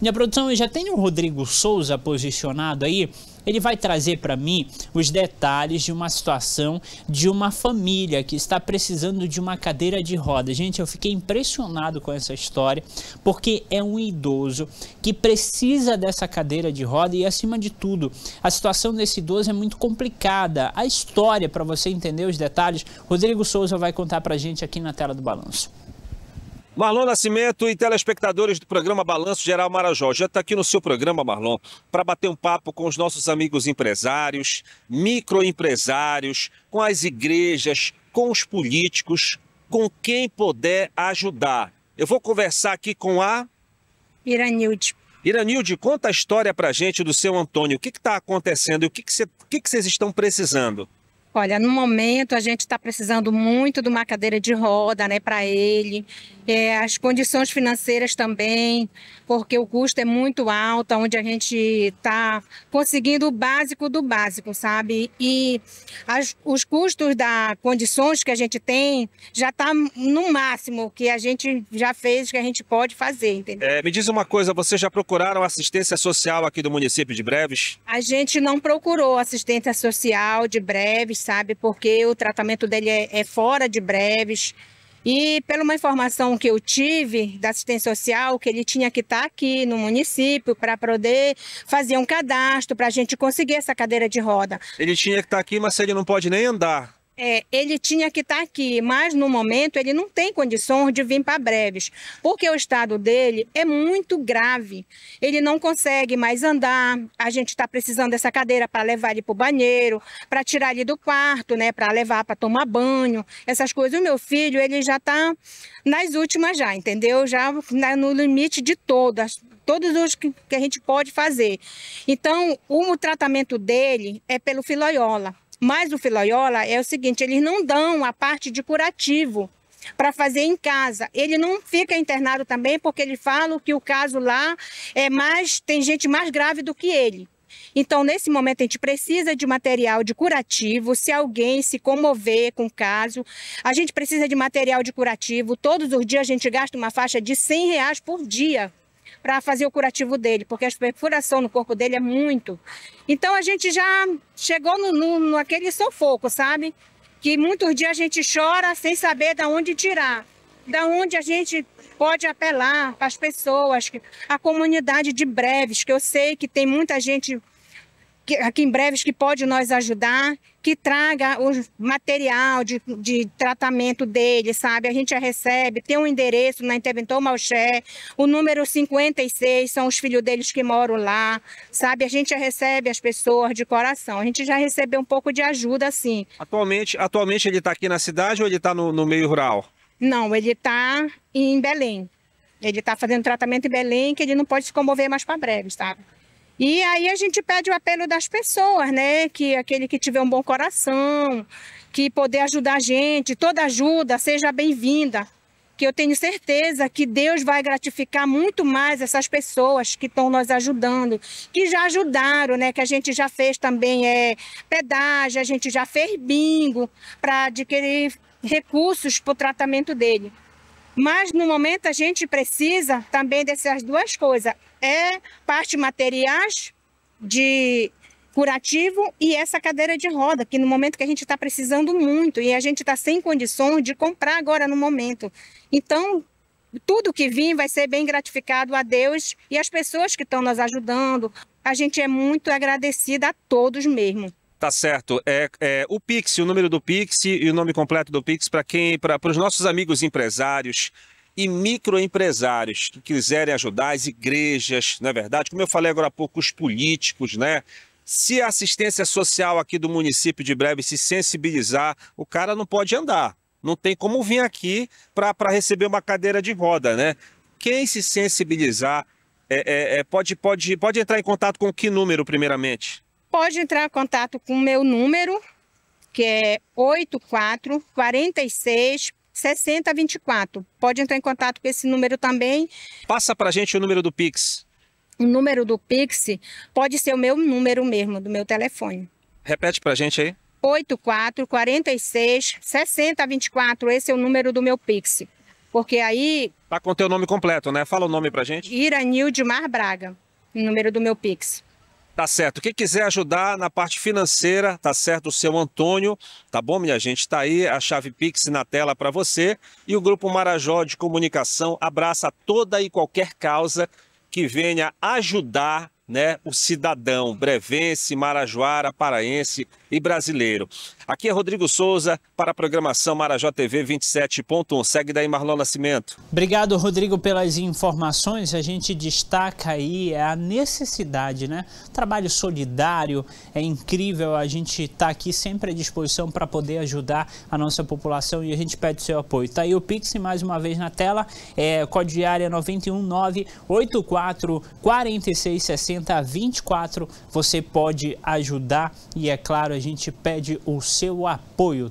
Minha produção, eu já tenho o Rodrigo Souza posicionado aí. Ele vai trazer para mim os detalhes de uma situação de uma família que está precisando de uma cadeira de roda. Gente, eu fiquei impressionado com essa história, porque é um idoso que precisa dessa cadeira de roda e, acima de tudo, a situação desse idoso é muito complicada. A história, para você entender os detalhes, Rodrigo Souza vai contar para gente aqui na tela do balanço. Marlon Nascimento e telespectadores do programa Balanço Geral Marajó. Já está aqui no seu programa, Marlon, para bater um papo com os nossos amigos empresários, microempresários, com as igrejas, com os políticos, com quem puder ajudar. Eu vou conversar aqui com a. Iranilde. Iranilde, conta a história para gente do seu Antônio. O que está acontecendo e o que, que, cê, que, que vocês estão precisando? Olha, no momento a gente está precisando muito de uma cadeira de roda, né, para ele. É, as condições financeiras também, porque o custo é muito alto, onde a gente está conseguindo o básico do básico, sabe? E as, os custos das condições que a gente tem já está no máximo que a gente já fez, que a gente pode fazer, entendeu? É, me diz uma coisa, vocês já procuraram assistência social aqui do município de Breves? A gente não procurou assistência social de Breves, sabe? Porque o tratamento dele é, é fora de Breves. E pela uma informação que eu tive da assistência social, que ele tinha que estar tá aqui no município para poder fazer um cadastro para a gente conseguir essa cadeira de roda. Ele tinha que estar tá aqui, mas ele não pode nem andar. É, ele tinha que estar tá aqui, mas no momento ele não tem condições de vir para Breves, porque o estado dele é muito grave. Ele não consegue mais andar. A gente está precisando dessa cadeira para levar ele para o banheiro, para tirar ele do quarto, né, para levar para tomar banho, essas coisas. O meu filho ele já está nas últimas já, entendeu? Já no limite de todas, todos os que, a gente pode fazer. Então, o tratamento dele é pelo filoiola mas o filoiola é o seguinte, eles não dão a parte de curativo para fazer em casa. Ele não fica internado também porque ele fala que o caso lá é mais tem gente mais grave do que ele. Então, nesse momento, a gente precisa de material de curativo. Se alguém se comover com o caso, a gente precisa de material de curativo. Todos os dias a gente gasta uma faixa de 100 reais por dia para fazer o curativo dele, porque a perfuração no corpo dele é muito. Então a gente já chegou no, no, no aquele sufoco, sabe? Que muitos dias a gente chora sem saber de onde tirar, da onde a gente pode apelar para as pessoas, a comunidade de breves, que eu sei que tem muita gente que, aqui em breves que pode nos ajudar, que traga o material de, de tratamento dele, sabe? A gente já recebe, tem um endereço na Interventor Malché, o número 56 são os filhos deles que moram lá, sabe? A gente já recebe as pessoas de coração, a gente já recebeu um pouco de ajuda, assim. Atualmente, atualmente ele está aqui na cidade ou ele está no, no meio rural? Não, ele está em Belém. Ele está fazendo tratamento em Belém, que ele não pode se comover mais para breve, sabe? Tá? E aí a gente pede o apelo das pessoas, né? Que aquele que tiver um bom coração, que poder ajudar a gente, toda ajuda seja bem-vinda. Que eu tenho certeza que Deus vai gratificar muito mais essas pessoas que estão nos ajudando, que já ajudaram, né? Que a gente já fez também é, pedágio, a gente já fez bingo para adquirir recursos para o tratamento dele. Mas no momento a gente precisa também dessas duas coisas: é parte materiais de curativo e essa cadeira de roda, que no momento que a gente está precisando muito e a gente está sem condições de comprar agora no momento. Então, tudo que vir vai ser bem gratificado a Deus e as pessoas que estão nos ajudando. A gente é muito agradecida a todos mesmo. Tá certo. É, é, o Pix, o número do Pix e o nome completo do Pix para quem, para os nossos amigos empresários e microempresários que quiserem ajudar as igrejas, não é verdade? Como eu falei agora há pouco, os políticos, né? Se a assistência social aqui do município de Breve se sensibilizar, o cara não pode andar. Não tem como vir aqui para receber uma cadeira de roda, né? Quem se sensibilizar é, é, é, pode, pode, pode entrar em contato com que número, primeiramente? pode entrar em contato com o meu número, que é 84 46 6024. Pode entrar em contato com esse número também. Passa para gente o número do Pix. O número do Pix pode ser o meu número mesmo, do meu telefone. Repete para gente aí. 84 46 6024. Esse é o número do meu Pix. Porque aí. Tá com o teu nome completo, né? Fala o nome pra gente. Iranilde Mar Braga. O número do meu Pix. Tá certo. Quem quiser ajudar na parte financeira, tá certo? O seu Antônio, tá bom, minha gente? Tá aí a chave Pix na tela para você. E o Grupo Marajó de Comunicação abraça toda e qualquer causa que venha ajudar né, o cidadão brevense, marajoara, paraense e brasileiro. Aqui é Rodrigo Souza para a programação Marajó TV 27.1. Segue daí, Marlon Nascimento. Obrigado, Rodrigo, pelas informações. A gente destaca aí é a necessidade, né? Trabalho solidário é incrível. A gente está aqui sempre à disposição para poder ajudar a nossa população e a gente pede seu apoio. Tá aí o Pix mais uma vez na tela. É, código de área 919 84 46 60 24, Você pode ajudar e, é claro, a gente pede o seu apoio.